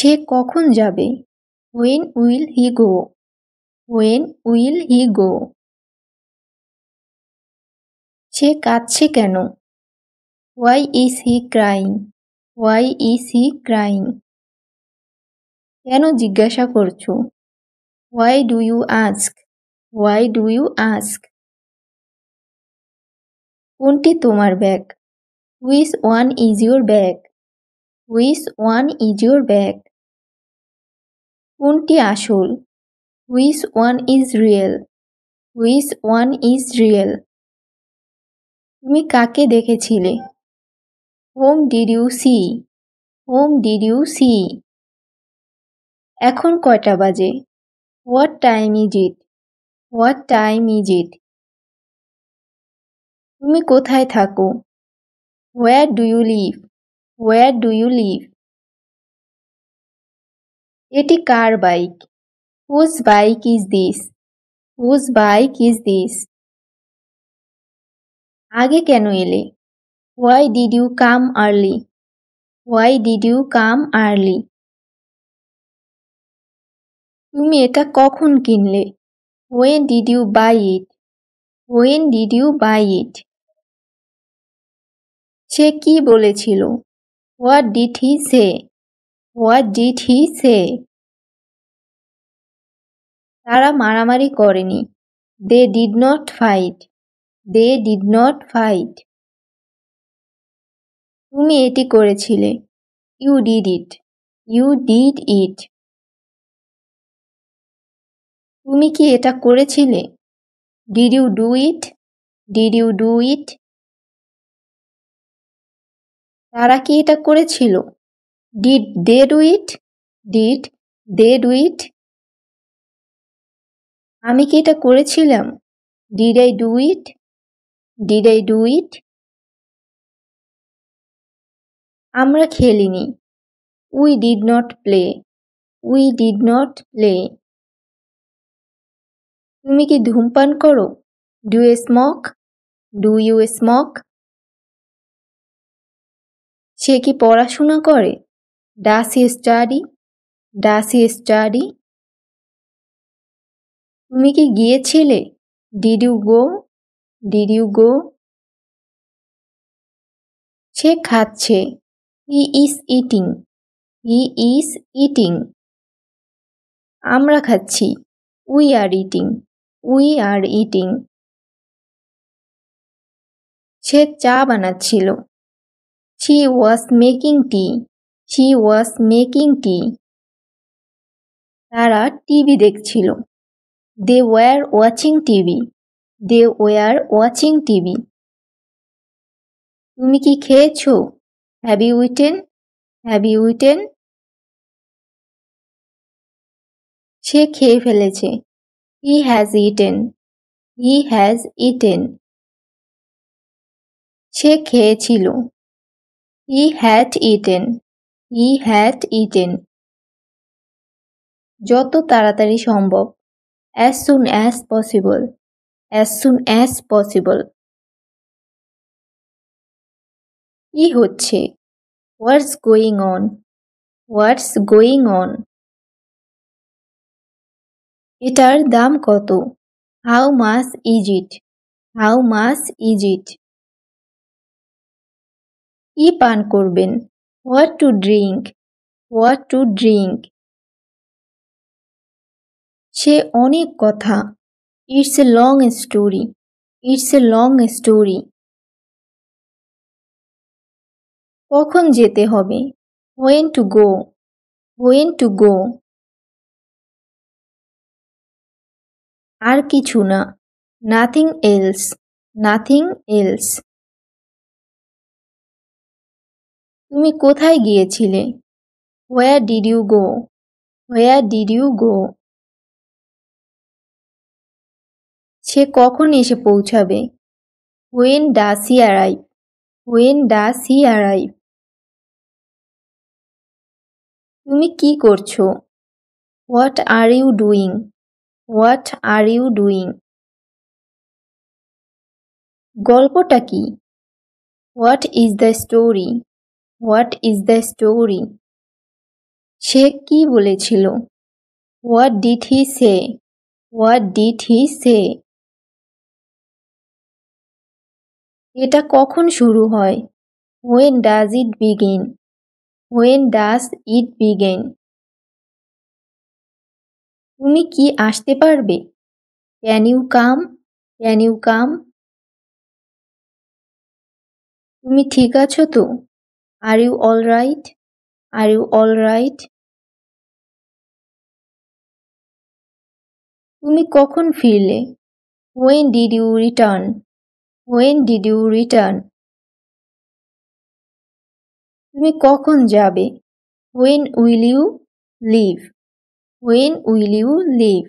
সে কখন যাবে when will he go when will he go সে কাঁদছে কেন why is he crying why is he crying কেন জিজ্ঞাসা করছো why do you ask why do you ask কোনটি তোমার bag which one is your bag which one is your bag কোনটি আসল which one is real which one is real তুমি কাকে দেখেছিলে whom did you see whom did you see এখন কয়টা বাজে what time is it what time is it তুমি কোথায় থাকো where do you live where do you live এটি কার bike whose bike is this whose bike is this আগে কেন এলে why did you come early why did you come early তুমি এটা কখন কিনলে when did you buy it when did you buy it সে কি বলেছিল what did he say what did he say তারা মারামারি করেনি they did not fight they did not fight তুমি এটি করেছিলে you did it you did it তুমি কি এটা করেছিলে did you do it did you do it তারা কি এটা করেছিল Did they do it? Did they do it? আমি কি এটা করেছিলাম Did I do it? Did I do it? আমরা খেলিনি we did not play we did not play তুমি কি ধূমপান করো do a smoke do you a smoke সে কি পড়াশোনা করে Does he study? Does he study? তুমি কি গিয়েছিলে? Did you go? Did you go? সে খাচ্ছে he is eating he is eating আমরা খাচ্ছি we are eating we are eating সে চা বানাচ্ছিল she was making tea she was making tea তারা টিভি দেখছিল they were watching TV they were watching TV তুমি কি খেয়েছো হ্যাভি উইটেন হ্যাভি উইটেন সে খেয়ে ফেলেছে he has eaten he has eaten সে খেয়েছিল he had eaten he had eaten যত তাড়াতাড়ি সম্ভব as soon as possible as soon as possible কি হচ্ছে what's going on what's going on এটার দাম কত how much is it how much is it কি পান করবেন what to drink what to drink সে অনেক কথা it's a long story it's a long story কখন যেতে হবে when to go when to go আর কিছু না নাথিং এলস নাথিং এলস তুমি কোথায় গিয়েছিলে হোয়া ডিড ইউ গো হোয়া ডিড ইউ গো সে কখন এসে পৌঁছাবে when does she arrive when does she arrive তুমি কি করছো what are you doing what are you doing গল্পটা কি what is the story what is the story সে কি বলেছিল what did he say what did he say এটা কখন শুরু হয় when does it begin when does it begin তুমি কি আসতে পারবে can you come can you come তুমি ঠিক আছো তো are you all right are you all right তুমি কখন ফিরলে when did you return when did you return তুমি কখন যাবে when will you leave when will you leave